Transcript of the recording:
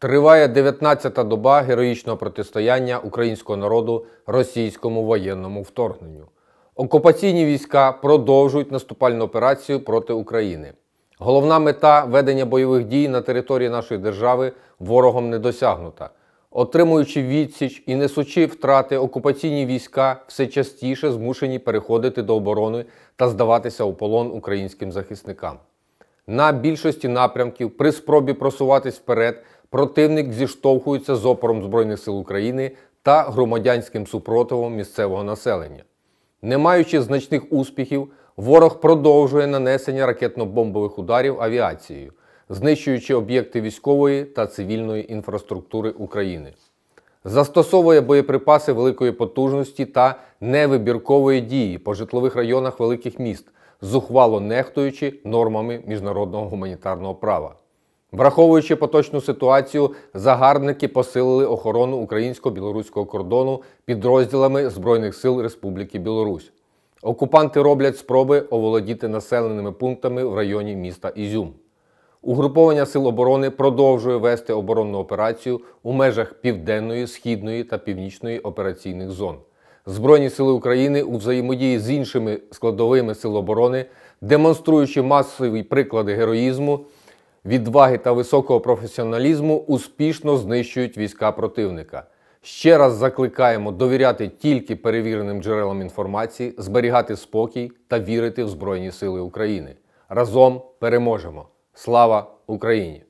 Триває 19-та доба героїчного протистояння українського народу російському воєнному вторгненню. Окупаційні війська продовжують наступальну операцію проти України. Головна мета ведення бойових дій на території нашої держави ворогом не досягнута. Отримуючи відсіч і несучи втрати, окупаційні війська все частіше змушені переходити до оборони та здаватися у полон українським захисникам. На більшості напрямків при спробі просуватись вперед противник зіштовхується з опором Збройних сил України та громадянським супротивом місцевого населення. Не маючи значних успіхів, ворог продовжує нанесення ракетно-бомбових ударів авіацією, знищуючи об'єкти військової та цивільної інфраструктури України. Застосовує боєприпаси великої потужності та невибіркової дії по житлових районах великих міст зухвало нехтуючи нормами міжнародного гуманітарного права. Враховуючи поточну ситуацію, загарбники посилили охорону українсько-білоруського кордону підрозділами Збройних сил Республіки Білорусь. Окупанти роблять спроби оволодіти населеними пунктами в районі міста Ізюм. Угруповання Сил оборони продовжує вести оборонну операцію у межах Південної, Східної та Північної операційних зон. Збройні сили України у взаємодії з іншими складовими сил оборони, демонструючи масові приклади героїзму, відваги та високого професіоналізму, успішно знищують війська противника. Ще раз закликаємо довіряти тільки перевіреним джерелам інформації, зберігати спокій та вірити в Збройні Сили України. Разом переможемо! Слава Україні!